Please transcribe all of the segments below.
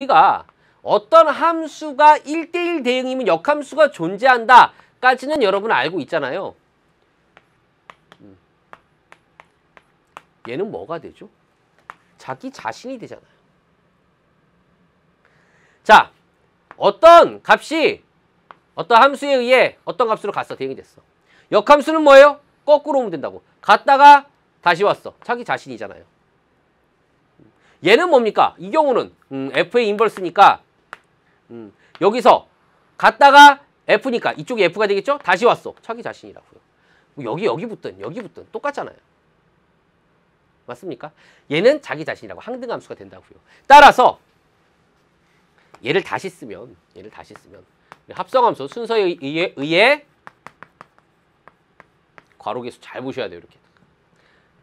우리가 어떤 함수가 1대1 대응이면 역함수가 존재한다 까지는 여러분 알고 있잖아요. 음. 얘는 뭐가 되죠? 자기 자신이 되잖아요. 자, 어떤 값이 어떤 함수에 의해 어떤 값으로 갔어. 대응이 됐어. 역함수는 뭐예요? 거꾸로 오면 된다고. 갔다가 다시 왔어. 자기 자신이잖아요. 얘는 뭡니까? 이 경우는 음, F의 인버스니까 음, 여기서 갔다가 F니까 이쪽이 F가 되겠죠? 다시 왔어. 자기 자신이라고요. 뭐 여기 여기 붙든 여기 붙든 똑같잖아요. 맞습니까? 얘는 자기 자신이라고 항등함수가 된다고요. 따라서 얘를 다시 쓰면 얘를 다시 쓰면 합성함수 순서에 의해, 의해 괄호 개수 잘 보셔야 돼요. 이렇게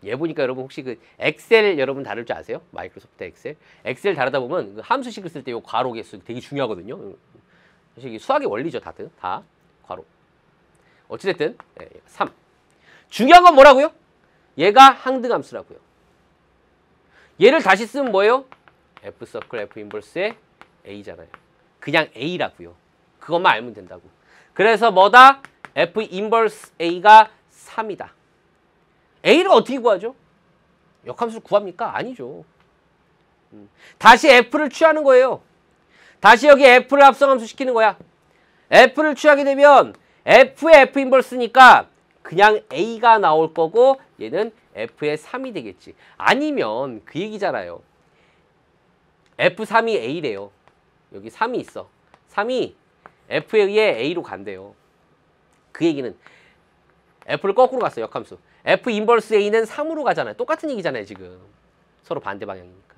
예 보니까 여러분 혹시 그 엑셀 여러분 다룰 줄 아세요? 마이크로소프트 엑셀. 엑셀 다루다 보면 그 함수식을 쓸 때이 괄호 개수 되게 중요하거든요. 음. 사실 이게 수학의 원리죠, 다들. 다 괄호. 어찌됐든 네, 예, 3. 예, 중요한 건 뭐라고요? 얘가 항등함수라고요. 얘를 다시 쓰면 뭐예요? F 서클 F 인버스의 A잖아요. 그냥 A라고요. 그것만 알면 된다고. 그래서 뭐다? F 인버스 A가 3이다. A를 어떻게 구하죠? 역함수를 구합니까? 아니죠. 음. 다시 F를 취하는 거예요. 다시 여기 F를 합성함수 시키는 거야. F를 취하게 되면 F의 F 인버스니까 그냥 A가 나올 거고 얘는 F의 3이 되겠지. 아니면 그 얘기잖아요. F3이 A래요. 여기 3이 있어. 3이 F에 의해 A로 간대요. 그 얘기는 F를 거꾸로 갔어 요 역함수 F 인버스 A는 3으로 가잖아요 똑같은 얘기잖아요 지금 서로 반대 방향이니까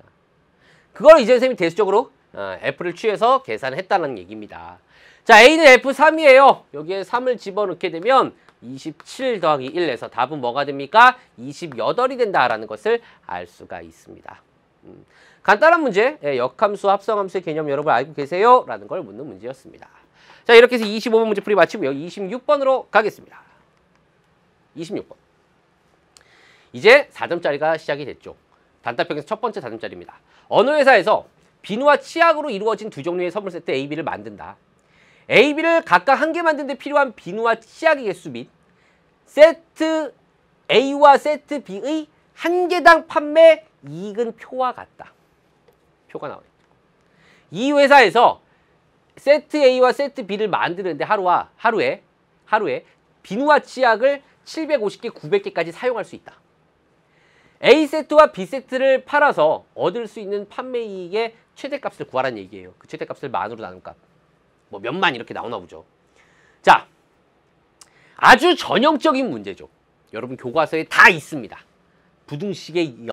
그걸 이제 선생님이 대수적으로 어, F를 취해서 계산했다는 얘기입니다 자 A는 F3이에요 여기에 3을 집어넣게 되면 27 더하기 1에서 답은 뭐가 됩니까? 28이 된다라는 것을 알 수가 있습니다 음, 간단한 문제 예, 역함수 합성함수의 개념 여러분 알고 계세요? 라는 걸 묻는 문제였습니다 자 이렇게 해서 25번 문제 풀이 마치고요 26번으로 가겠습니다 26번. 이제 4점짜리가 시작이 됐죠. 단타평에서 첫 번째 4점짜리입니다. 어느 회사에서 비누와 치약으로 이루어진 두 종류의 선물 세트 AB를 만든다. AB를 각각 한 개 만든 데 필요한 비누와 치약의 개수 및 세트 A와 세트 B의 한 개당 판매 이익은 표와 같다. 표가 나오네. 이 회사에서 세트 A와 세트 B를 만드는데 하루와 하루에 하루에 비누와 치약을 750개, 900개까지 사용할 수 있다. A세트와 B세트를 팔아서 얻을 수 있는 판매이익의 최대값을 구하라는 얘기예요. 그 최대값을 만으로 나눈 값. 뭐 몇 만 이렇게 나오나 보죠. 자, 아주 전형적인 문제죠. 여러분 교과서에 다 있습니다. 부등식의